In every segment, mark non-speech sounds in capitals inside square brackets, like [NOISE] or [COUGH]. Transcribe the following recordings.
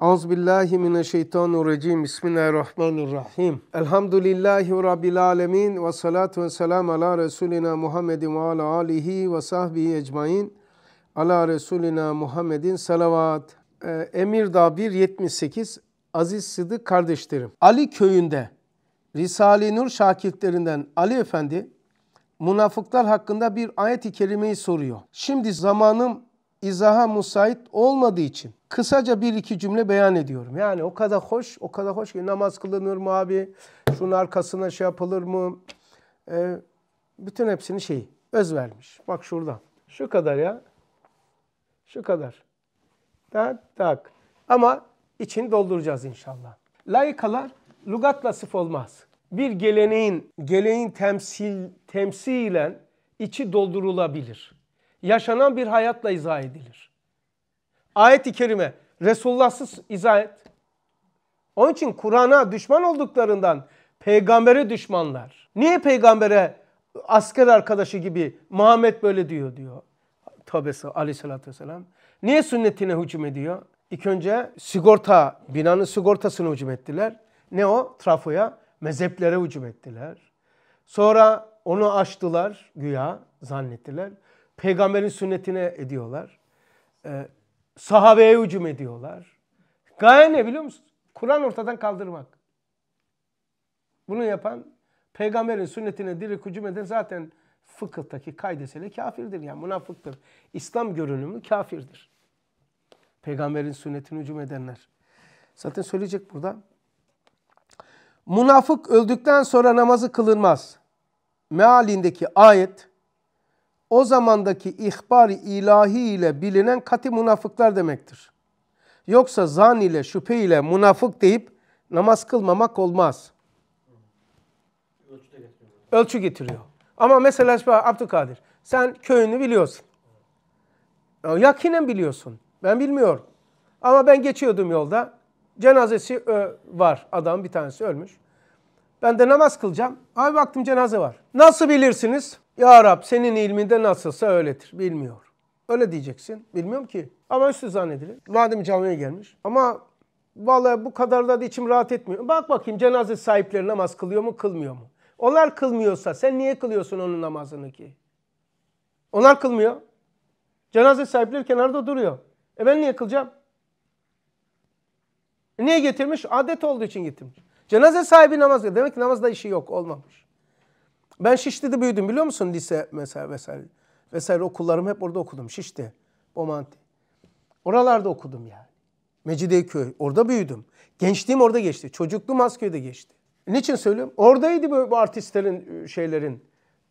Auz billahi mineşşeytanirracim. Bismillahirrahmanirrahim. Elhamdülillahi rabbil alamin ve salatu vesselam ala resulina Muhammedin ve ala alihi ve sahbihi ecmaîn. Ala resulina Muhammedin salavat. Ee, Emirdağ 1.78 Aziz Sıdık kardeşlerim. Ali köyünde Risale-i Nur şakirtlerinden Ali Efendi münafıklar hakkında bir ayet-i kerimeyi soruyor. Şimdi zamanım izaha müsait olmadığı için kısaca bir iki cümle beyan ediyorum. Yani o kadar hoş, o kadar hoş ki namaz kılınır mı abi? Şunun arkasına şey yapılır mı? Ee, bütün hepsini şey öz vermiş. Bak şurada. Şu kadar ya. Şu kadar. Tak tak. Ama için dolduracağız inşallah. Layıkalar lugatla sıf olmaz. Bir geleneğin, geleneğin temsil, temsilen içi doldurulabilir. Yaşanan bir hayatla izah edilir. Ayet-i kerime Resulullah'sız izah et. Onun için Kur'an'a düşman olduklarından peygambere düşmanlar. Niye peygambere asker arkadaşı gibi Muhammed böyle diyor diyor. Tövbesi aleyhissalatü vesselam. Niye sünnetine hücum ediyor? İlk önce sigorta, binanın sigortasını hücum ettiler. Ne o? Trafoya, mezheplere hücum ettiler. Sonra onu açtılar güya zannettiler. Peygamberin sünnetine ediyorlar. Ee, Sahabeye hücum ediyorlar. Gaye ne biliyor musun? Kur'an ortadan kaldırmak. Bunu yapan peygamberin sünnetine direkt hücum eden zaten fıkıhtaki kaydesiyle kafirdir. Yani münafıktır. İslam görünümü kafirdir. Peygamberin sünnetine hücum edenler. Zaten söyleyecek burada. Münafık öldükten sonra namazı kılınmaz. Mealindeki ayet o zamandaki ihbar-i ilahi ile bilinen katı münafıklar demektir. Yoksa zan ile şüphe ile münafık deyip namaz kılmamak olmaz. Ölçü getiriyor. Ama mesela Abdülkadir sen köyünü biliyorsun. Yakinen biliyorsun. Ben bilmiyorum. Ama ben geçiyordum yolda. Cenazesi e, var. Adam bir tanesi ölmüş. Ben de namaz kılacağım. Abi baktım cenaze var. Nasıl bilirsiniz? Ya Rab senin ilminde nasılsa öyledir. Bilmiyor. Öyle diyeceksin. Bilmiyorum ki. Ama üstü zannedilir. Madem camiye gelmiş. Ama vallahi bu kadar da içim rahat etmiyor. Bak bakayım cenaze sahipleri namaz kılıyor mu kılmıyor mu? Onlar kılmıyorsa sen niye kılıyorsun onun namazını ki? Onlar kılmıyor. Cenaze sahipleri kenarda duruyor. E ben niye kılacağım? E niye getirmiş? Adet olduğu için getirmiş. Cenaze sahibi namaz kılıyor. Demek ki namazda işi yok olmamış. Ben Şişli'de büyüdüm biliyor musun lise mesela vesaire. Vesaire okullarım hep orada okudum. Şişli, Bomanti. Oralarda okudum yani. Mecidiyeköy. Orada büyüdüm. Gençliğim orada geçti. Çocukluğum Asköy'de geçti. Niçin söylüyorum? Oradaydı bu bu artistlerin e, şeylerin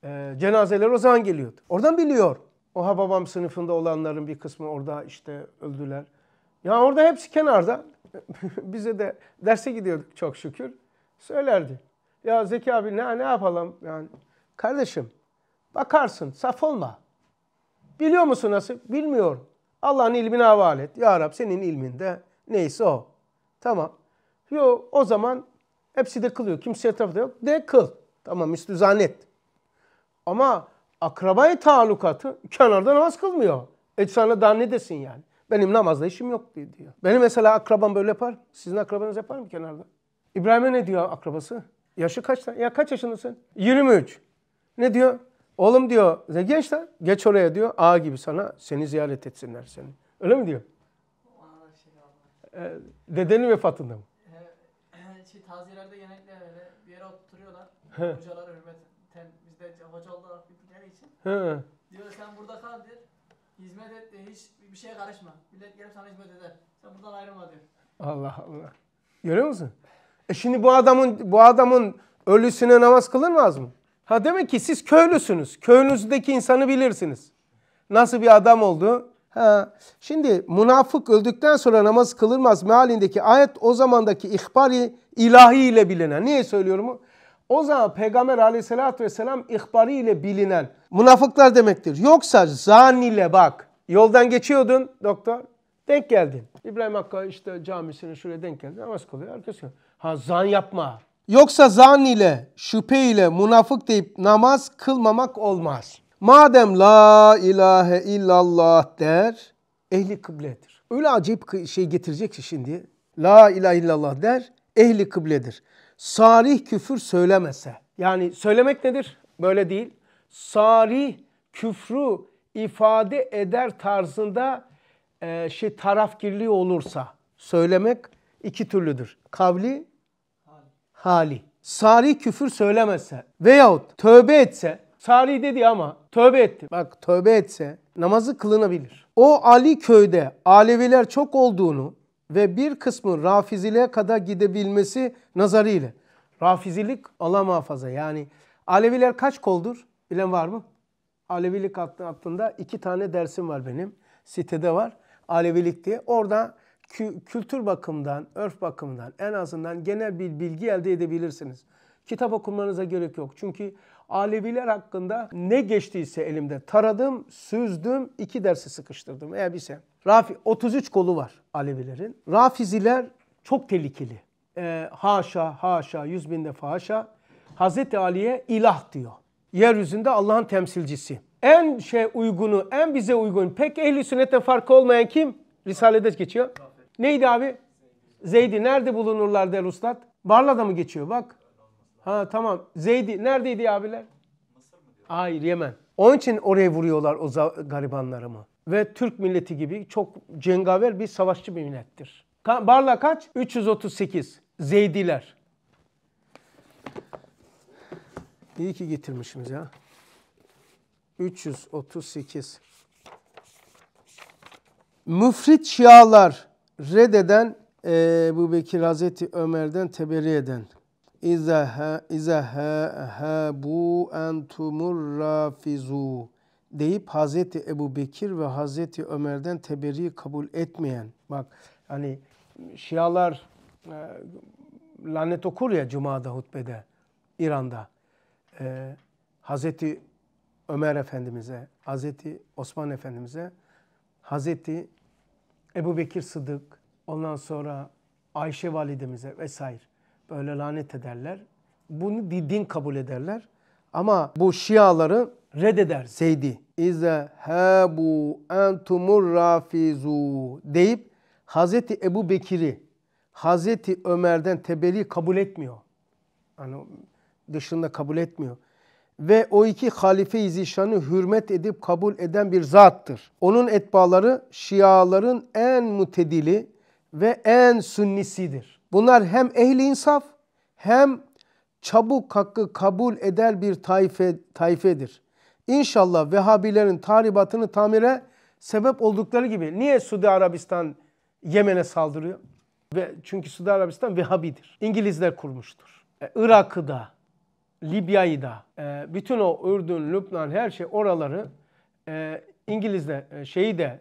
e, cenazeleri o zaman geliyordu. Oradan biliyor. Oha babam sınıfında olanların bir kısmı orada işte öldüler. Ya orada hepsi kenarda. [LAUGHS] Bize de derse gidiyorduk çok şükür. Söylerdi. Ya Zeki abi ne, ne yapalım? Yani kardeşim bakarsın saf olma. Biliyor musun nasıl? Bilmiyorum. Allah'ın ilmine havale et. Ya Rab senin ilminde neyse o. Tamam. Yo o zaman hepsi de kılıyor. kimse tarafı yok. De kıl. Tamam üstü zannet. Ama akrabayı talukatı kenarda namaz kılmıyor. E sana daha ne desin yani? Benim namazla işim yok diyor. Benim mesela akrabam böyle yapar. Sizin akrabanız yapar mı kenarda? İbrahim'e ne diyor akrabası? Yaşı kaç? Ya kaç yaşındasın? 23. Ne diyor? Oğlum diyor, genç lan. Geç oraya diyor. A gibi sana seni ziyaret etsinler seni. Öyle mi diyor? Ee, dedenin vefatında mı? şey, taziyelerde genellikle öyle bir yere oturuyorlar. He. Hocalar hürmeten bizde hoca olarak bildikleri için. He. Diyor sen burada kal diyor. Hizmet et de hiç bir şeye karışma. Millet gelip sana hizmet eder. Sen buradan ayrılma diyor. Allah Allah. Görüyor musun? E şimdi bu adamın bu adamın ölüsüne namaz kılınmaz mı? Ha demek ki siz köylüsünüz. Köyünüzdeki insanı bilirsiniz. Nasıl bir adam oldu? Ha, şimdi münafık öldükten sonra namaz kılınmaz mealindeki ayet o zamandaki ihbari ilahi ile bilinen. Niye söylüyorum? O zaman Peygamber aleyhissalatü vesselam ihbari ile bilinen münafıklar demektir. Yoksa zan bak. Yoldan geçiyordun doktor. Denk geldin. İbrahim Hakkı işte camisinin şuraya denk geldi. Namaz kılıyor. Arkası yok. Ha zan yapma. Yoksa zan ile, şüphe ile münafık deyip namaz kılmamak olmaz. Madem la ilahe illallah der, ehli kıbledir. Öyle acayip şey getirecek ki şimdi. La ilahe illallah der, ehli kıbledir. Sarih küfür söylemese. Yani söylemek nedir? Böyle değil. Sarih küfrü ifade eder tarzında e, şey tarafgirliği olursa söylemek iki türlüdür. Kavli, hali. Sari küfür söylemezse veyahut tövbe etse, Sari dedi ama tövbe etti. Bak tövbe etse namazı kılınabilir. O Ali köyde Aleviler çok olduğunu ve bir kısmın rafiziliğe kadar gidebilmesi nazarıyla. Rafizilik Allah muhafaza yani Aleviler kaç koldur? Bilen var mı? Alevilik hakkında iki tane dersim var benim. Sitede var. Alevilik diye. Orada kü kültür bakımından, örf bakımından en azından genel bir bilgi elde edebilirsiniz. Kitap okumanıza gerek yok. Çünkü Aleviler hakkında ne geçtiyse elimde taradım, süzdüm, iki dersi sıkıştırdım. Eğer ise Rafi 33 kolu var Alevilerin. Rafiziler çok tehlikeli. E, haşa, haşa, yüz bin defa haşa. Hazreti Ali'ye ilah diyor. Yeryüzünde Allah'ın temsilcisi. En şey uygunu, en bize uygun, pek ehli sünnetten farkı olmayan kim? Risalede geçiyor. Neydi abi? Zeydi nerede bulunurlar der ustad? Barla'da mı geçiyor bak. Ha tamam. Zeydi neredeydi abiler? Hayır Yemen. Onun için oraya vuruyorlar o garibanları mı? Ve Türk milleti gibi çok cengaver bir savaşçı bir millettir. Ka Barla kaç? 338. Zeydiler. İyi ki getirmişsiniz ya. 338. Müfrit Şialar reddeden e, Ebu Bekir Hazreti Ömer'den teberi eden ha, ha bu entumur rafizu deyip Hazreti Ebu Bekir ve Hazreti Ömer'den teberi kabul etmeyen bak hani Şialar e, lanet okur ya Cuma'da hutbede İran'da e, Hazreti Ömer Efendimiz'e, Hazreti Osman Efendimiz'e, Hazreti Ebu Bekir Sıdık, ondan sonra Ayşe validemize vesaire böyle lanet ederler. Bunu din kabul ederler. Ama bu Şiaları reddeder Seydi. İze hebu entumur rafizu deyip Hazreti Ebu Bekir'i Hazreti Ömer'den tebeli kabul etmiyor. Hani dışında kabul etmiyor ve o iki halife-i zişanı hürmet edip kabul eden bir zattır. Onun etbaları şiaların en mutedili ve en sünnisidir. Bunlar hem ehli insaf hem çabuk hakkı kabul eder bir taife, taifedir. İnşallah Vehhabilerin tahribatını tamire sebep oldukları gibi. Niye Suudi Arabistan Yemen'e saldırıyor? Ve çünkü Suudi Arabistan Vehhabidir. İngilizler kurmuştur. E, Irak'ı da, Libya'yı da, e, bütün o Ürdün, Lübnan her şey oraları e, İngiliz'de e, şeyi de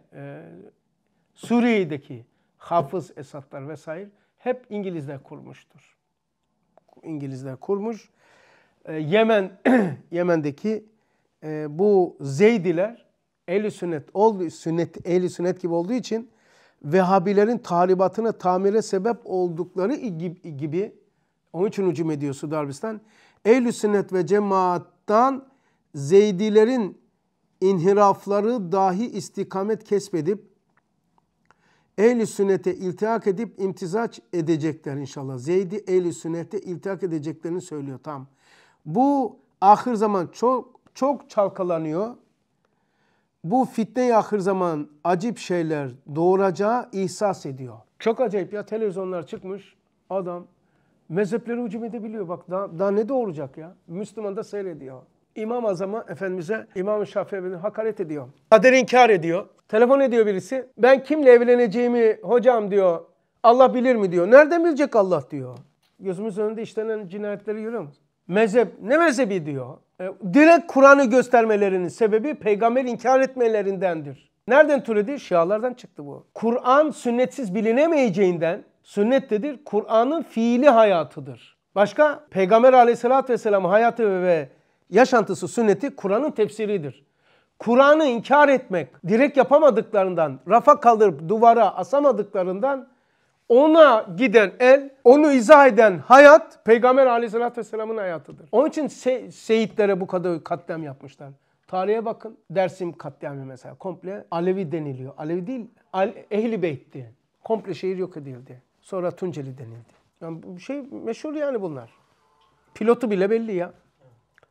Suriye'deki Hafız Esadlar vesaire hep İngilizde kurmuştur. İngilizde kurmuş. Yemen [CLEARS THROAT] Yemen'deki bu Zeydiler ehli sünnet oldu sünnet ehli sünnet gibi olduğu için Vehhabilerin talibatını tamire sebep oldukları gibi, gibi onun için hücum ediyor Suudi Arabistan. Ehl-i sünnet ve cemaattan Zeydilerin inhirafları dahi istikamet kesbedip ehli sünnete iltihak edip imtizaç edecekler inşallah. Zeydi ehli sünnete iltihak edeceklerini söylüyor tam. Bu ahir zaman çok çok çalkalanıyor. Bu fitne ahir zaman acip şeyler doğuracağı ihsas ediyor. Çok acayip ya televizyonlar çıkmış adam Mezheplere hücum edebiliyor. Bak daha, daha ne doğuracak ya. Müslüman da seyrediyor. İmam Azam'a Efendimiz'e İmam-ı Şafii'ye hakaret ediyor. Kader inkar ediyor. Telefon ediyor birisi. Ben kimle evleneceğimi hocam diyor. Allah bilir mi diyor. Nereden bilecek Allah diyor. Gözümüz önünde işlenen cinayetleri görüyor musun? Mezhep ne mezhebi diyor. E, direkt Kur'an'ı göstermelerinin sebebi peygamber inkar etmelerindendir. Nereden türedi? Şialardan çıktı bu. Kur'an sünnetsiz bilinemeyeceğinden sünnettedir. Kur'an'ın fiili hayatıdır. Başka Peygamber aleyhissalatü vesselamın hayatı ve yaşantısı sünneti Kur'an'ın tefsiridir. Kur'an'ı inkar etmek, direkt yapamadıklarından, rafa kaldırıp duvara asamadıklarından ona giden el, onu izah eden hayat Peygamber aleyhissalatü vesselamın hayatıdır. Onun için se seyitlere bu kadar katliam yapmışlar. Tarihe bakın. Dersim katliamı mesela komple Alevi deniliyor. Alevi değil, Al Ehli Beyt'ti. Komple şehir yok edildi. Sonra Tunceli denildi. Yani bu şey meşhur yani bunlar. Pilotu bile belli ya.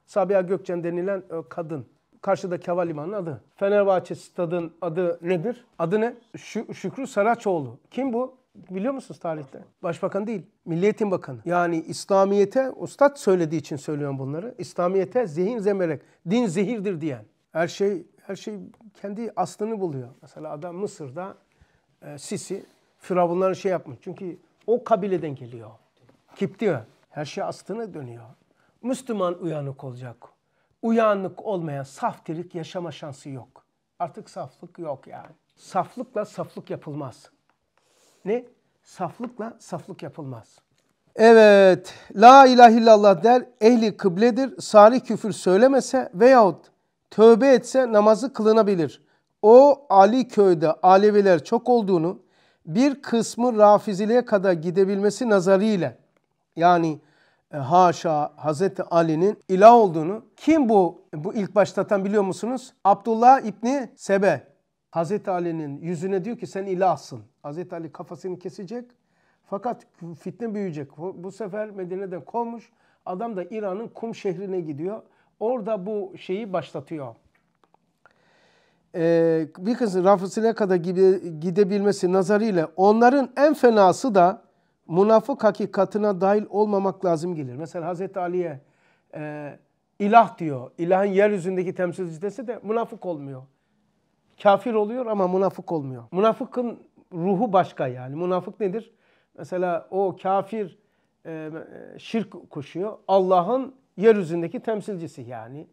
Sabiha Gökçen denilen e, kadın. Karşıdaki havalimanının adı. Fenerbahçe stadın adı nedir? Adı ne? Şu, Şükrü Saraçoğlu. Kim bu? Biliyor musunuz tarihte? Başbakan değil. Milliyetin Bakanı. Yani İslamiyet'e, ustad söylediği için söylüyorum bunları. İslamiyet'e zihin zemerek, din zehirdir diyen. Her şey her şey kendi aslını buluyor. Mesela adam Mısır'da e, Sisi Firavunları şey yapmış. Çünkü o kabileden geliyor. Kiptiyor. Her şey aslına dönüyor. Müslüman uyanık olacak. Uyanık olmayan saftirik yaşama şansı yok. Artık saflık yok yani. Saflıkla saflık yapılmaz. Ne? Saflıkla saflık yapılmaz. Evet, la ilahe illallah der, ehli kıbledir, sari küfür söylemese veyahut tövbe etse namazı kılınabilir. O Ali köyde Aleviler çok olduğunu, bir kısmı rafiziliğe kadar gidebilmesi nazarıyla yani e, haşa Hazreti Ali'nin ilah olduğunu kim bu bu ilk başlatan biliyor musunuz? Abdullah İbni Sebe Hazreti Ali'nin yüzüne diyor ki sen ilahsın. Hazreti Ali kafasını kesecek fakat fitne büyüyecek. Bu, bu sefer Medine'den kovmuş adam da İran'ın Kum şehrine gidiyor. Orada bu şeyi başlatıyor e, bir kısım Rafusileka'da gibi gidebilmesi nazarıyla onların en fenası da münafık hakikatına dahil olmamak lazım gelir. Mesela Hazreti Ali'ye e, ilah diyor. İlahın yeryüzündeki temsilcisi de münafık olmuyor. Kafir oluyor ama münafık olmuyor. Münafıkın ruhu başka yani. Münafık nedir? Mesela o kafir e, şirk koşuyor. Allah'ın yeryüzündeki temsilcisi yani.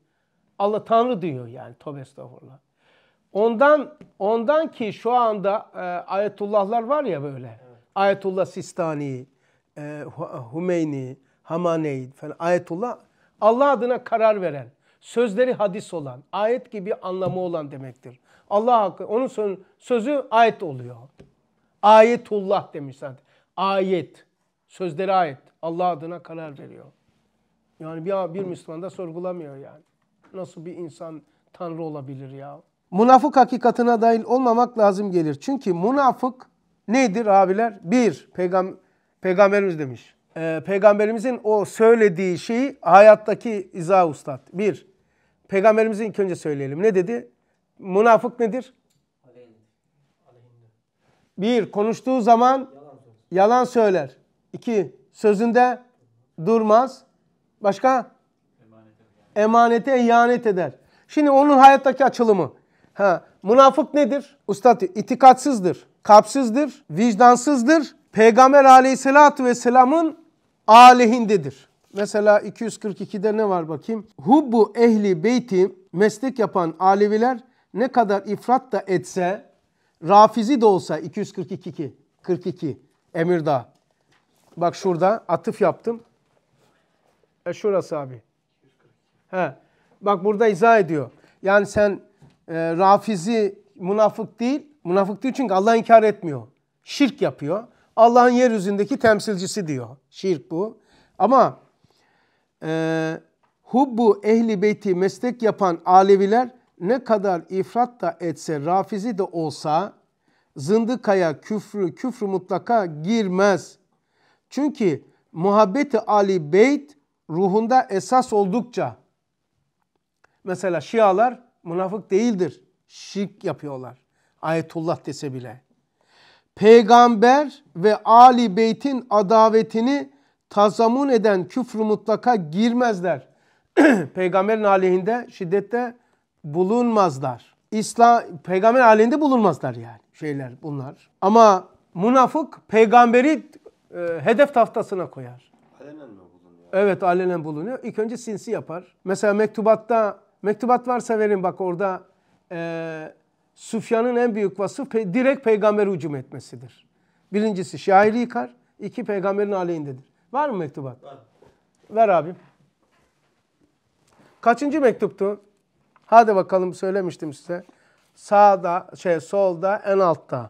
Allah Tanrı diyor yani. Tövbe estağfurullah. Ondan ondan ki şu anda e, ayetullahlar var ya böyle. Evet. Ayetullah Sistani, e, Hümeyni, Hamaney falan ayetullah Allah adına karar veren, sözleri hadis olan, ayet gibi anlamı olan demektir. Allah hakkı onun sözü, sözü ayet oluyor. Ayetullah demiş zaten. Ayet. Sözleri ayet. Allah adına karar veriyor. Yani bir, bir Müslüman da sorgulamıyor yani. Nasıl bir insan Tanrı olabilir ya? münafık hakikatına dahil olmamak lazım gelir. Çünkü münafık nedir abiler? Bir, peygam peygamberimiz demiş. Ee, peygamberimizin o söylediği şeyi hayattaki izah ustad. Bir, peygamberimizin ilk önce söyleyelim. Ne dedi? Münafık nedir? Bir, konuştuğu zaman yalan söyler. İki, sözünde durmaz. Başka? Emanete ihanet eder. Şimdi onun hayattaki açılımı. Ha, münafık nedir? Ustad itikatsızdır, kapsızdır, vicdansızdır. Peygamber aleyhissalatü vesselamın aleyhindedir. Mesela 242'de ne var bakayım? Hubbu ehli beyti meslek yapan Aleviler ne kadar ifrat da etse, rafizi de olsa 242 42 Emirdağ. Bak şurada atıf yaptım. E şurası abi. He. Bak burada izah ediyor. Yani sen e, rafizi münafık değil. Münafık değil çünkü Allah inkar etmiyor. Şirk yapıyor. Allah'ın yeryüzündeki temsilcisi diyor. Şirk bu. Ama e, hubbu ehli beyti meslek yapan Aleviler ne kadar ifrat da etse, rafizi de olsa zındıkaya küfrü, küfrü mutlaka girmez. Çünkü muhabbeti Ali Beyt ruhunda esas oldukça mesela Şialar Münafık değildir. Şirk yapıyorlar. Ayetullah dese bile. Peygamber ve Ali Beyt'in adavetini tazamun eden küfrü mutlaka girmezler. [CLEARS THROAT] Peygamberin aleyhinde şiddette bulunmazlar. İslam peygamber aleyhinde bulunmazlar yani şeyler bunlar. Ama münafık peygamberi e, hedef tahtasına koyar. Alenen mi bulunuyor? Evet alenen bulunuyor. İlk önce sinsi yapar. Mesela mektubatta Mektubat varsa verin bak orada e, Süfyan'ın en büyük vasıf pe direkt Peygamber hücum etmesidir. Birincisi şairi yıkar, iki peygamberin aleyhindedir. Var mı mektubat? Var. Ver abim. Kaçıncı mektuptu? Hadi bakalım söylemiştim size. Sağda, şey solda, en altta.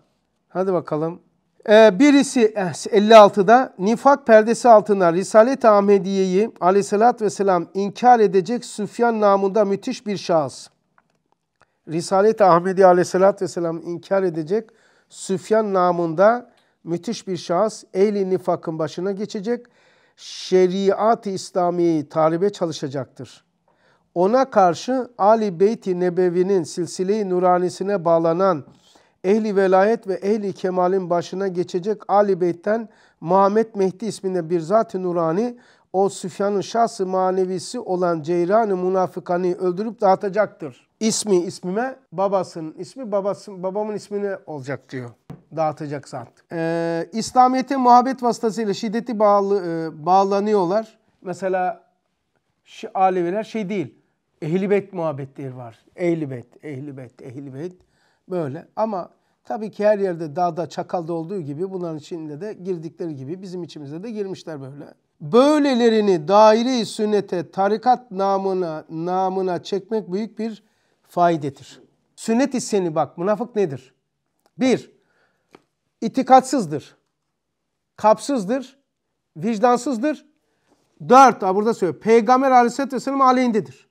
Hadi bakalım. Ee, birisi 56'da eh, nifak perdesi altında Risalet-i Ahmediye'yi aleyhissalatü vesselam inkar edecek Süfyan namında müthiş bir şahıs. Risalet-i Ahmediye aleyhissalatü vesselam inkar edecek Süfyan namında müthiş bir şahıs ehli nifakın başına geçecek. Şeriat-ı İslamiye'yi talibe çalışacaktır. Ona karşı Ali beyt Nebevi'nin silsile-i nuranisine bağlanan ehli velayet ve ehli kemalin başına geçecek Ali Beyt'ten Muhammed Mehdi isminde bir zat-ı nurani o Süfyan'ın şahsı manevisi olan Ceyran-ı Münafıkan'ı öldürüp dağıtacaktır. İsmi ismime, babasının ismi babasın, babamın ismini olacak diyor. Dağıtacak zat. Ee, İslamiyet'e muhabbet vasıtasıyla şiddeti bağlı, e, bağlanıyorlar. Mesela Ali Aliveler şey değil. Ehlibet muhabbetleri var. Ehlibet, ehlibet, ehlibet böyle. Ama tabii ki her yerde dağda çakalda olduğu gibi bunların içinde de girdikleri gibi bizim içimize de girmişler böyle. Böylelerini daire sünnete tarikat namına namına çekmek büyük bir faydedir. Sünnet isyanı bak münafık nedir? Bir, itikatsızdır, kapsızdır, vicdansızdır. Dört, ha burada söylüyor, Peygamber aleyhisselatü vesselam aleyhindedir.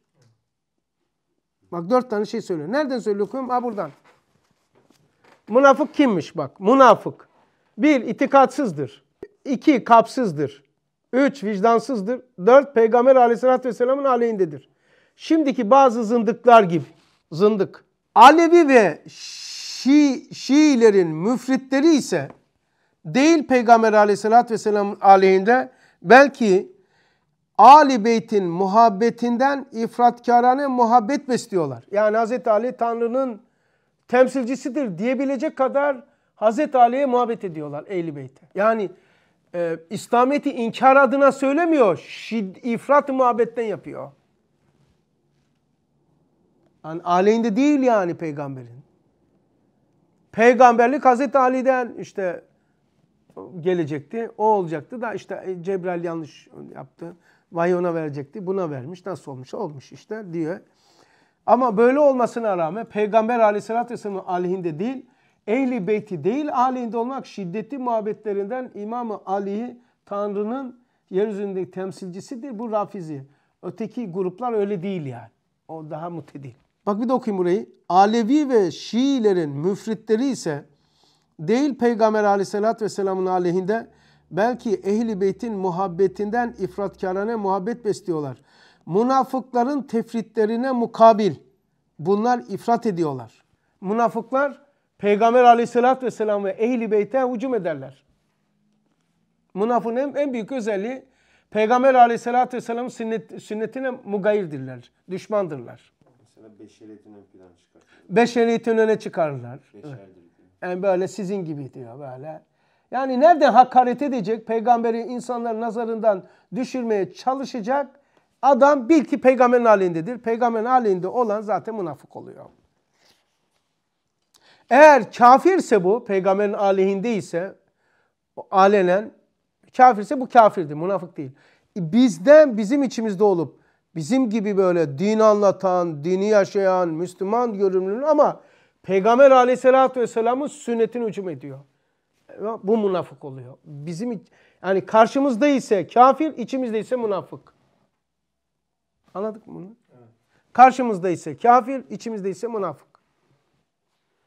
Bak dört tane şey söylüyor. Nereden söylüyor? Ha buradan. Münafık kimmiş bak? Münafık. Bir, itikatsızdır. İki, kapsızdır. Üç, vicdansızdır. Dört, Peygamber aleyhissalatü vesselamın aleyhindedir. Şimdiki bazı zındıklar gibi. Zındık. Alevi ve Şi, Şiilerin müfritleri ise değil Peygamber aleyhissalatü Vesselam'ın aleyhinde belki Ali Beyt'in muhabbetinden ifratkârane muhabbet besliyorlar. Yani Hz. Ali Tanrı'nın temsilcisidir diyebilecek kadar Hazreti Ali'ye muhabbet ediyorlar ehl Beyt'e. Yani e, İslamiyet'i inkar adına söylemiyor. Şid, ifrat muhabbetten yapıyor. Yani aleyhinde değil yani peygamberin. Peygamberlik Hazreti Ali'den işte gelecekti. O olacaktı da işte e, Cebrail yanlış yaptı. Vahiy ona verecekti. Buna vermiş. Nasıl olmuş? Olmuş işte diyor. Ama böyle olmasına rağmen Peygamber aleyhissalatü vesselamın aleyhinde değil, Ehli Beyti değil aleyhinde olmak şiddetli muhabbetlerinden İmam-ı Ali'yi Tanrı'nın yeryüzündeki temsilcisidir. Bu rafizi. Öteki gruplar öyle değil yani. O daha mutedil. Bak bir de okuyayım burayı. Alevi ve Şiilerin müfritleri ise değil Peygamber aleyhissalatü vesselamın aleyhinde belki ehli beytin muhabbetinden ifratkarane muhabbet besliyorlar. Münafıkların tefritlerine mukabil bunlar ifrat ediyorlar. Münafıklar Peygamber aleyhissalatü vesselam ve ehli beyte hücum ederler. Münafığın en, en büyük özelliği Peygamber aleyhissalatü vesselamın sünnet, sünnetine mugayirdirler, düşmandırlar. Mesela beşeriyetin ön plana çıkarırlar. Beşeriyetin öne çıkarırlar. Yani böyle sizin gibi diyor böyle. Yani nerede hakaret edecek, peygamberi insanların nazarından düşürmeye çalışacak Adam bil ki peygamberin halindedir. Peygamberin halinde olan zaten münafık oluyor. Eğer kafirse bu, peygamberin aleyhinde ise alenen kafirse bu kafirdir, münafık değil. Bizden, bizim içimizde olup bizim gibi böyle din anlatan, dini yaşayan, Müslüman görünümlü ama Peygamber aleyhissalatü vesselamın sünnetini hücum ediyor. Bu münafık oluyor. Bizim yani karşımızda ise kafir, içimizde ise münafık. Anladık mı bunu? Evet. Karşımızda ise kafir, içimizde ise münafık.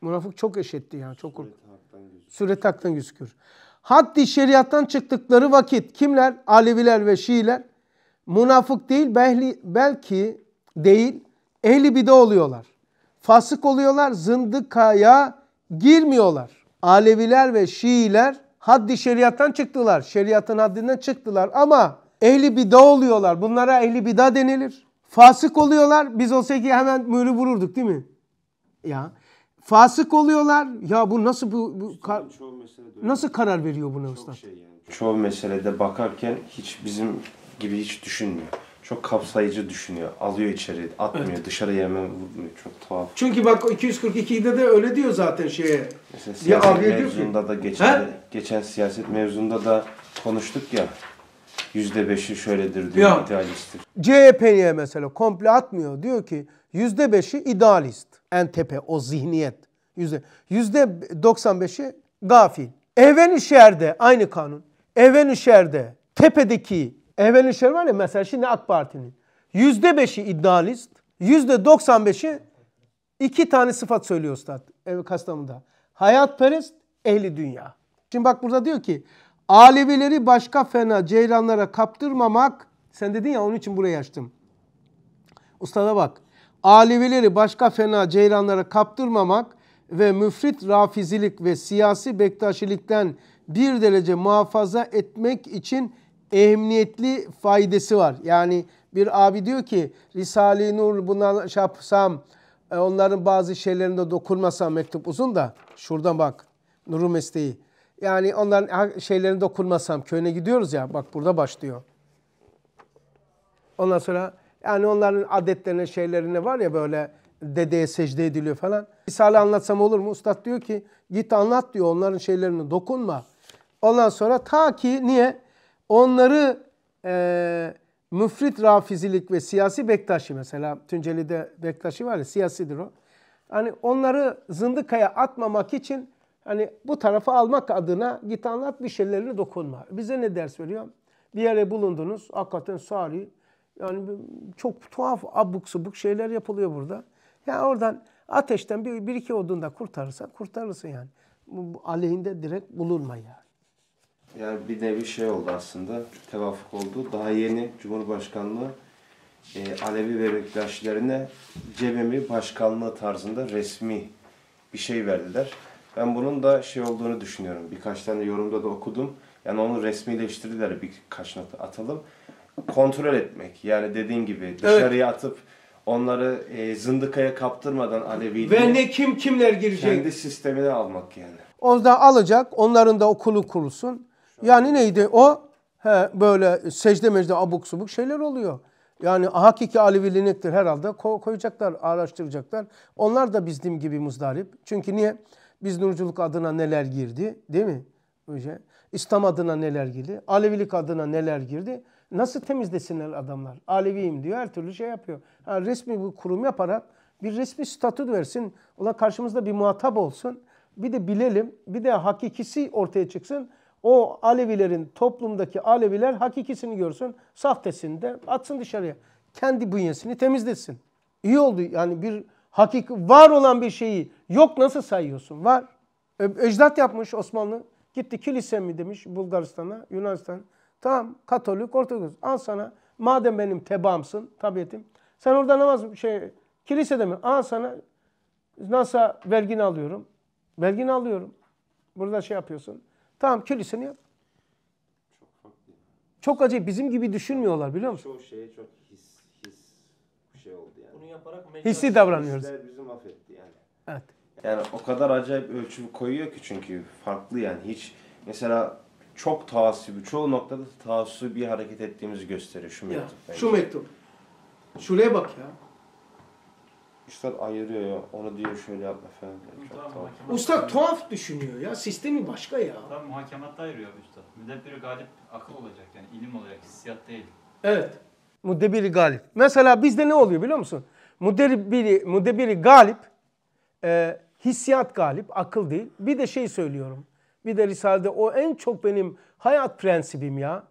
Münafık çok eşitti yani. Çok Süret haktan gözükür. haktan gözükür. Haddi şeriattan çıktıkları vakit kimler? Aleviler ve Şiiler. Münafık değil behli belki değil ehli bide oluyorlar. Fasık oluyorlar, zındıkaya girmiyorlar. Aleviler ve Şiiler haddi şeriattan çıktılar. Şeriatın haddinden çıktılar ama Ehli bida oluyorlar. Bunlara ehli bida denilir. Fasık oluyorlar. Biz olsak olsaydık hemen mühürü vururduk değil mi? Ya fasık oluyorlar. Ya bu nasıl bu, bu kar, nasıl karar veriyor buna usta? Şey yani. Çoğu meselede bakarken hiç bizim gibi hiç düşünmüyor. Çok kapsayıcı düşünüyor. Alıyor içeri, atmıyor, evet. dışarıya hemen vurmuyor. Çok tuhaf. Çünkü bak 242'de de öyle diyor zaten şeye. Mesela siyaset ya, mevzunda da geçen, geçen siyaset mevzunda da konuştuk ya yüzde beşi şöyledir diyor ya, idealisttir. CHP'ye mesela komple atmıyor. Diyor ki yüzde beşi idealist. en tepe o zihniyet. Yüzde doksan beşi gafil. Evenişehir'de aynı kanun. Evenişehir'de tepedeki Evenişehir var ya mesela şimdi AK Parti'nin. Yüzde beşi idealist. Yüzde doksan beşi iki tane sıfat söylüyor Üstad Kastamonu'da. Hayatperest, ehli dünya. Şimdi bak burada diyor ki Alevileri başka fena ceylanlara kaptırmamak. Sen dedin ya onun için buraya açtım. Ustada bak. Alevileri başka fena ceylanlara kaptırmamak ve müfrit rafizilik ve siyasi bektaşilikten bir derece muhafaza etmek için emniyetli faydası var. Yani bir abi diyor ki Risale-i Nur buna şey yapsam e, onların bazı şeylerinde dokunmasam mektup uzun da şuradan bak Nur'un mesleği. Yani onların şeylerini dokunmasam köyüne gidiyoruz ya bak burada başlıyor. Ondan sonra yani onların adetlerine şeylerine var ya böyle dedeye secde ediliyor falan. Misali anlatsam olur mu? Ustad diyor ki git anlat diyor onların şeylerine dokunma. Ondan sonra ta ki niye? Onları e, müfrit rafizilik ve siyasi Bektaşi mesela Tunceli'de Bektaşi var ya siyasidir o. Hani onları zındıkaya atmamak için Hani bu tarafa almak adına git anlat bir şeylerini dokunma. Bize ne ders veriyor? Bir yere bulundunuz. Hakikaten sari. Yani çok tuhaf abuk subuk şeyler yapılıyor burada. Yani oradan ateşten bir, bir iki da kurtarırsan kurtarırsın yani. Bu aleyhinde direkt bulunma yani. Yani bir nevi şey oldu aslında. Tevafuk oldu. Daha yeni Cumhurbaşkanlığı e, Alevi ve Bektaşilerine Cememi Başkanlığı tarzında resmi bir şey verdiler. Ben bunun da şey olduğunu düşünüyorum. Birkaç tane yorumda da okudum. Yani onu resmileştirdiler birkaç nokta atalım. Kontrol etmek. Yani dediğin gibi dışarıya evet. atıp onları e, zındıkaya kaptırmadan Alevi Ve ne kim kimler girecek? Kendi sistemine almak yani. O da alacak. Onların da okulu kurulsun. Yani neydi o? He, böyle secde mecde abuk subuk şeyler oluyor. Yani hakiki Aleviliktir herhalde. Ko koyacaklar, araştıracaklar. Onlar da bizim gibi muzdarip. Çünkü niye? Biz nurculuk adına neler girdi değil mi? Önce İslam adına neler girdi? Alevilik adına neler girdi? Nasıl temizlesinler adamlar? Aleviyim diyor her türlü şey yapıyor. Ha, resmi bir kurum yaparak bir resmi statü versin. Ulan karşımızda bir muhatap olsun. Bir de bilelim. Bir de hakikisi ortaya çıksın. O Alevilerin toplumdaki Aleviler hakikisini görsün. Saftesini de atsın dışarıya. Kendi bünyesini temizlesin. İyi oldu yani bir Hakik var olan bir şeyi yok nasıl sayıyorsun? Var. E, ecdat yapmış Osmanlı. Gitti kilise mi demiş Bulgaristan'a, Yunanistan. Tamam Katolik, Ortodoks. Al sana madem benim tebaamsın, tabiatim. Sen orada namaz şey kilisede mi? Al sana nasıl vergini alıyorum. Vergini alıyorum. Burada şey yapıyorsun. Tamam kiliseni yap. Çok acayip bizim gibi düşünmüyorlar biliyor musun? Çoğu şeye çok his his şey oldu yani bunu yaparak Hissi davranıyoruz. Bizim affetti yani. Evet. Yani o kadar acayip ölçü koyuyor ki çünkü farklı yani hiç mesela çok taassubi, çoğu noktada taassubi hareket ettiğimizi gösteriyor şu Ya, mektup. bence. şu mektup. Şuraya bak ya. Üstad ayırıyor ya, onu diyor şöyle yapma efendim. diyor. Tamam, mahkemat- Usta tuhaf düşünüyor ya. Sistemi başka ya. Tam muhakematta ayırıyor abi usta. Müdebbiri galip akıl olacak yani ilim olacak, hissiyat değil. Evet. Muddebiri galip. Mesela bizde ne oluyor biliyor musun? Muddebiri, muddebiri galip, e, hissiyat galip, akıl değil. Bir de şey söylüyorum. Bir de Risale'de o en çok benim hayat prensibim ya.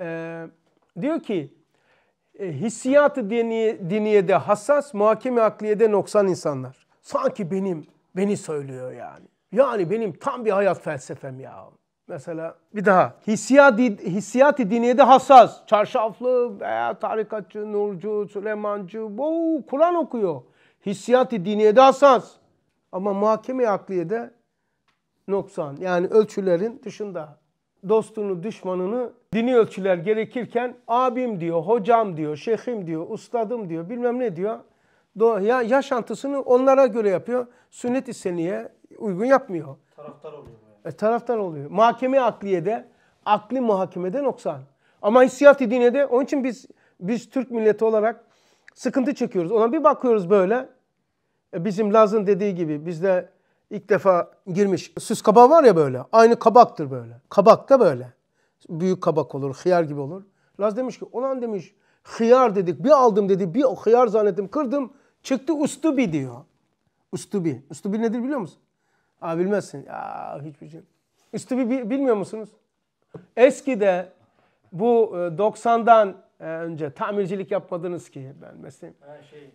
E, diyor ki, e, hissiyatı diniye, diniyede hassas, muhakeme akliyede noksan insanlar. Sanki benim, beni söylüyor yani. Yani benim tam bir hayat felsefem ya. Mesela bir daha. Hissiyati, hissiyati diniyede hassas. Çarşaflı veya tarikatçı, nurcu, Süleymancı. Bu Kur'an okuyor. Hissiyati diniyede hassas. Ama muhakeme de noksan. Yani ölçülerin dışında. Dostunu, düşmanını dini ölçüler gerekirken abim diyor, hocam diyor, şeyhim diyor, ustadım diyor, bilmem ne diyor. Ya yaşantısını onlara göre yapıyor. Sünnet-i seniye uygun yapmıyor. Taraftar oluyor. E, taraftar oluyor. Mahkeme akliye de, akli muhakemede noksan. Ama hissiyat-ı dinede onun için biz biz Türk milleti olarak sıkıntı çekiyoruz. Ona bir bakıyoruz böyle. E, bizim Laz'ın dediği gibi bizde ilk defa girmiş. Süs kabak var ya böyle. Aynı kabaktır böyle. Kabak da böyle. Büyük kabak olur, hıyar gibi olur. Laz demiş ki, olan demiş, hıyar dedik, bir aldım dedi, bir hıyar zannettim, kırdım. Çıktı ustubi diyor. Ustubi. Ustubi nedir biliyor musun? Aa bilmezsin. Aa hiçbir şey. Üstübi bilmiyor musunuz? Eskide bu 90'dan e, e, önce tamircilik yapmadınız ki ben mesleğim. Ha, şey, e...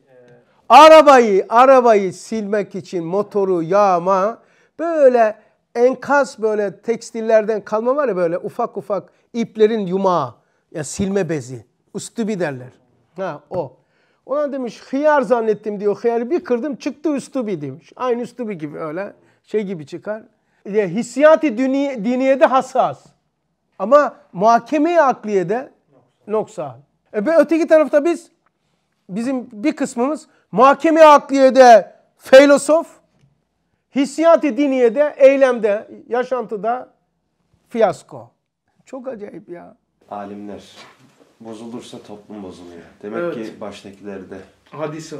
Arabayı, arabayı silmek için motoru yağma böyle enkaz böyle tekstillerden kalma var ya böyle ufak ufak iplerin yumağı. Ya silme bezi. Üstübi derler. Ha o. Ona demiş hıyar zannettim diyor. Hıyarı bir kırdım çıktı üstübi demiş. Aynı üstübi gibi öyle şey gibi çıkar. E, hissiyat-ı diniyede hassas. Ama muhakeme-i akliyede noksa. E, be, öteki tarafta biz bizim bir kısmımız muhakeme-i akliyede filosof, hissiyat-ı diniyede, eylemde, yaşantıda fiyasko. Çok acayip ya. Alimler bozulursa toplum bozuluyor. Demek evet. ki baştakilerde. Hadis o.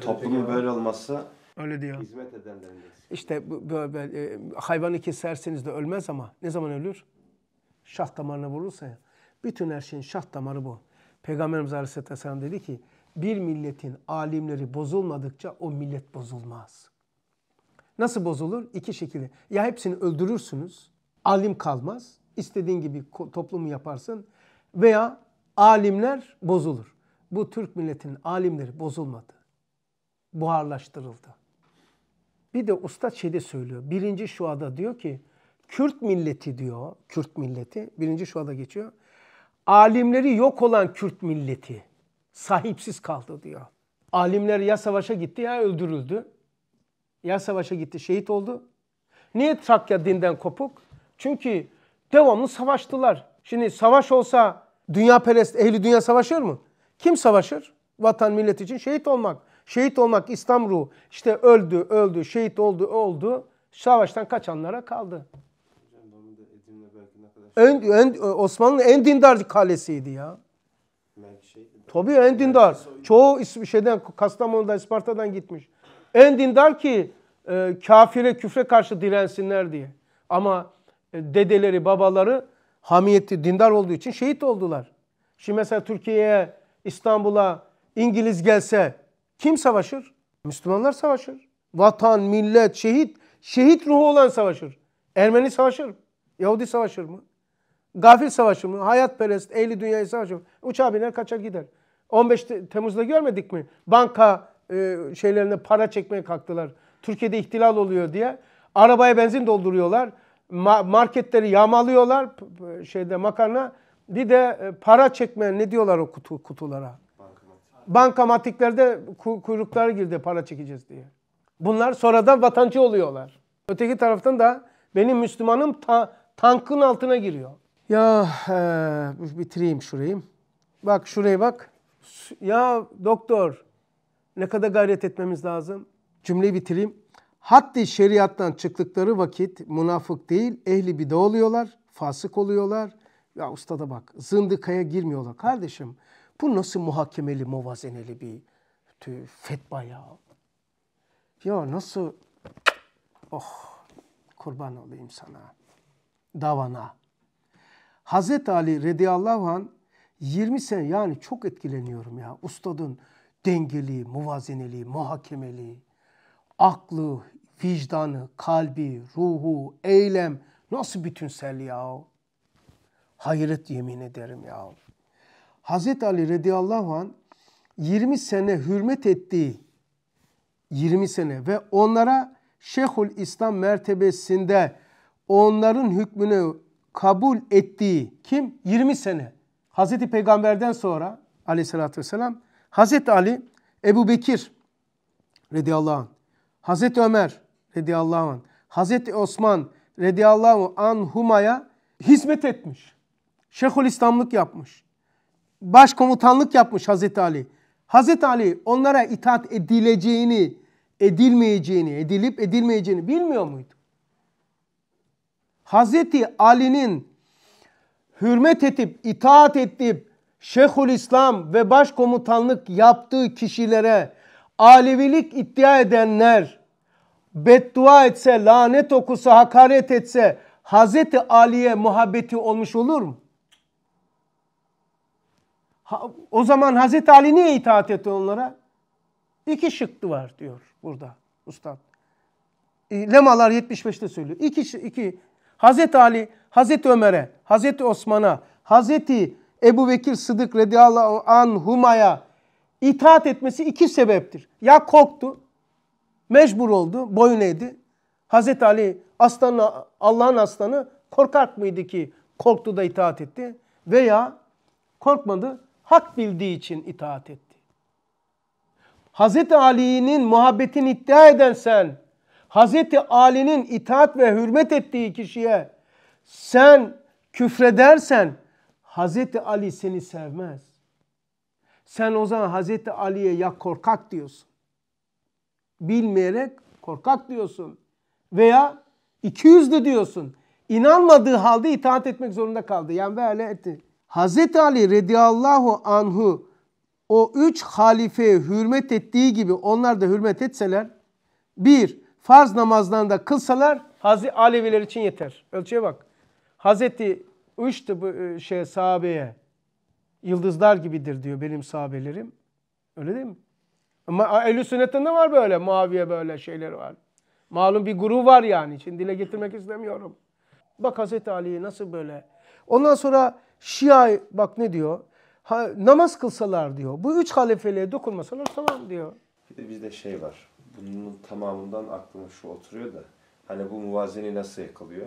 Toplumun böyle olmazsa Öyle diyor. Hizmet edenlerin İşte böyle e, hayvanı keserseniz de ölmez ama ne zaman ölür? Şah damarına vurursa ya. Bütün her şeyin şah damarı bu. Peygamberimiz Aleyhisselam dedi ki bir milletin alimleri bozulmadıkça o millet bozulmaz. Nasıl bozulur? İki şekilde. Ya hepsini öldürürsünüz, alim kalmaz, istediğin gibi toplumu yaparsın veya alimler bozulur. Bu Türk milletinin alimleri bozulmadı. Buharlaştırıldı. Bir de usta şeyde söylüyor. Birinci şuada diyor ki Kürt milleti diyor. Kürt milleti. Birinci şuada geçiyor. Alimleri yok olan Kürt milleti sahipsiz kaldı diyor. Alimler ya savaşa gitti ya öldürüldü. Ya savaşa gitti şehit oldu. Niye Trakya dinden kopuk? Çünkü devamlı savaştılar. Şimdi savaş olsa dünya perest ehli dünya savaşır mı? Kim savaşır? Vatan millet için şehit olmak. Şehit olmak İslam ruhu. İşte öldü, öldü, şehit oldu, oldu. Savaştan kaçanlara kaldı. En, en, Osmanlı en dindar kalesiydi ya. Tabii en dindar. Çoğu şeyden Kastamonu'dan, Isparta'dan gitmiş. En dindar ki e, kafire, küfre karşı dirensinler diye. Ama e, dedeleri, babaları hamiyeti dindar olduğu için şehit oldular. Şimdi mesela Türkiye'ye, İstanbul'a İngiliz gelse kim savaşır? Müslümanlar savaşır. Vatan, millet, şehit, şehit ruhu olan savaşır. Ermeni savaşır mı? Yahudi savaşır mı? Gafil savaşır mı? Hayat perest, ehli dünyayı savaşır mı? Uçağa biner kaçar gider. 15 Temmuz'da görmedik mi? Banka e, şeylerine para çekmeye kalktılar. Türkiye'de ihtilal oluyor diye. Arabaya benzin dolduruyorlar. Ma marketleri yağmalıyorlar şeyde makarna. Bir de e, para çekmeye ne diyorlar o kutu, kutulara? bankamatiklerde kuyruklara girdi para çekeceğiz diye. Bunlar sonradan vatandaşı oluyorlar. Öteki taraftan da benim Müslümanım ta tankın altına giriyor. Ya e, bitireyim şurayı. Bak şuraya bak. Ya doktor ne kadar gayret etmemiz lazım. Cümleyi bitireyim. Haddi şeriattan çıktıkları vakit münafık değil ehli bide oluyorlar, fasık oluyorlar. Ya ustada bak zındıkaya girmiyorlar. Kardeşim bu nasıl muhakemeli, muvazeneli bir fetva ya? Ya nasıl? Oh kurban olayım sana. Davana. Hazreti Ali radıyallahu an 20 sene yani çok etkileniyorum ya. Ustadın dengeli, muvazeneli, muhakemeli, aklı, vicdanı, kalbi, ruhu, eylem nasıl bütünsel ya? Hayret yemin ederim ya. Hazreti Ali radıyallahu an 20 sene hürmet ettiği 20 sene ve onlara Şeyhül İslam mertebesinde onların hükmünü kabul ettiği kim? 20 sene. Hazreti Peygamber'den sonra aleyhissalatü vesselam Hazreti Ali, Ebu Bekir radıyallahu anh, Hazreti Ömer radıyallahu anh, Hazreti Osman radıyallahu anhumaya hizmet etmiş. Şeyhül İslamlık yapmış başkomutanlık yapmış Hazreti Ali. Hazreti Ali onlara itaat edileceğini, edilmeyeceğini, edilip edilmeyeceğini bilmiyor muydu? Hazreti Ali'nin hürmet edip, itaat edip Şeyhül İslam ve başkomutanlık yaptığı kişilere Alevilik iddia edenler beddua etse, lanet okusa, hakaret etse Hazreti Ali'ye muhabbeti olmuş olur mu? o zaman Hazreti Ali niye itaat etti onlara? İki şıkkı var diyor burada ustad. E, lemalar 75'te söylüyor. İki, iki. Hazreti Ali, Hazreti Ömer'e, Hazreti Osman'a, Hazreti Ebu Bekir Sıdık radıyallahu anhuma'ya itaat etmesi iki sebeptir. Ya korktu, mecbur oldu, boyun eğdi. Hazreti Ali aslanı, Allah'ın aslanı korkak mıydı ki korktu da itaat etti? Veya korkmadı, hak bildiği için itaat etti. Hz. Ali'nin muhabbetini iddia eden sen, Hz. Ali'nin itaat ve hürmet ettiği kişiye sen küfredersen Hz. Ali seni sevmez. Sen o zaman Hz. Ali'ye ya korkak diyorsun. Bilmeyerek korkak diyorsun. Veya iki yüzlü diyorsun. İnanmadığı halde itaat etmek zorunda kaldı. Yani böyle etti. Hz. Ali radıyallahu anhu o üç halifeye hürmet ettiği gibi onlar da hürmet etseler, bir, farz namazlarını da kılsalar Hz. Aleviler için yeter. Ölçüye bak. Hz. üçtü bu e, şey sahabeye. Yıldızlar gibidir diyor benim sahabelerim. Öyle değil mi? Ama Ehl-i Sünnet'te ne var böyle? Maviye böyle şeyler var. Malum bir guru var yani. Şimdi dile getirmek istemiyorum. Bak Hazreti Ali'yi nasıl böyle. Ondan sonra Şia bak ne diyor? Ha, namaz kılsalar diyor. Bu üç halifeliğe dokunmasalar tamam diyor. Bir de bizde şey var. Bunun tamamından aklıma şu oturuyor da. Hani bu muvazeni nasıl yakalıyor?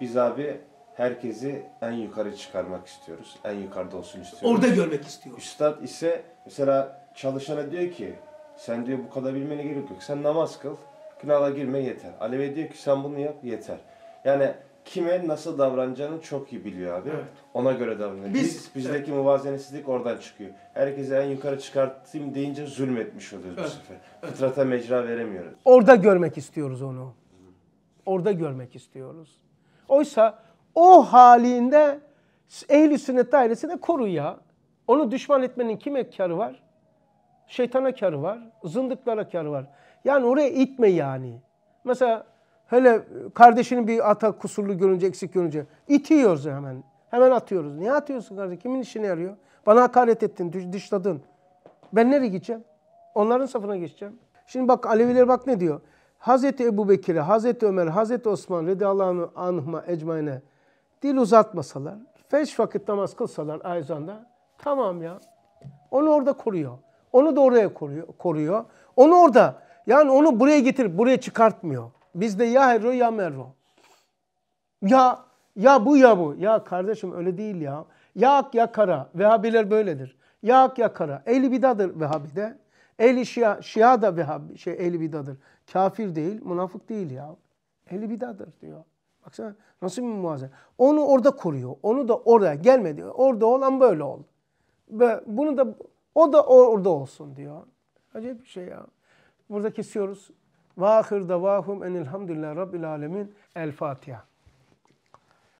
Biz abi herkesi en yukarı çıkarmak istiyoruz. En yukarıda olsun istiyoruz. Orada görmek istiyor. Üstad ise mesela çalışana diyor ki sen diyor bu kadar bilmene gerek yok. Sen namaz kıl. Günahla girme yeter. Alevi diyor ki sen bunu yap yeter. Yani kime nasıl davranacağını çok iyi biliyor abi. Evet. Ona göre davranıyor. Biz, biz bizdeki evet. muvazenetsizlik oradan çıkıyor. Herkese en yukarı çıkartayım deyince zulmetmiş oluyoruz evet. bu sefer. Evet. Fıtrata mecra veremiyoruz. Orada görmek istiyoruz onu. Orada görmek istiyoruz. Oysa o halinde ehli sünnet dairesine koru ya. Onu düşman etmenin kime karı var? Şeytana karı var, zındıklara karı var. Yani oraya itme yani. Mesela Hele kardeşinin bir ata kusurlu görünce, eksik görünce itiyoruz hemen. Hemen atıyoruz. Niye atıyorsun kardeşim? Kimin işine yarıyor? Bana hakaret ettin, dışladın. Ben nereye gideceğim? Onların safına geçeceğim. Şimdi bak Aleviler bak ne diyor? Hazreti Ebu Bekir'e, Hazreti Ömer, Hazreti Osman radıyallahu anhuma ecmaine dil uzatmasalar, feş vakit namaz kılsalar Ayzan'da tamam ya. Onu orada koruyor. Onu da oraya koruyor. koruyor. Onu orada yani onu buraya getirip buraya çıkartmıyor. Bizde ya herro ya merro. Ya ya bu ya bu. Ya kardeşim öyle değil ya. Ya ak ya kara. Vehhabiler böyledir. Ya ak ya kara. Ehli bidadır Vehhabide. Ehli şia, şia da Vehhabi, şey, ehli bidadır. Kafir değil, münafık değil ya. Ehli bidadır diyor. Baksana nasıl bir muazzam. Onu orada koruyor. Onu da oraya gelmedi. Orada olan böyle ol. Ve bunu da o da orada olsun diyor. Acayip bir şey ya. Burada kesiyoruz. Vahir ahir davahum enilhamdülillahi rabbil alemin. El Fatiha.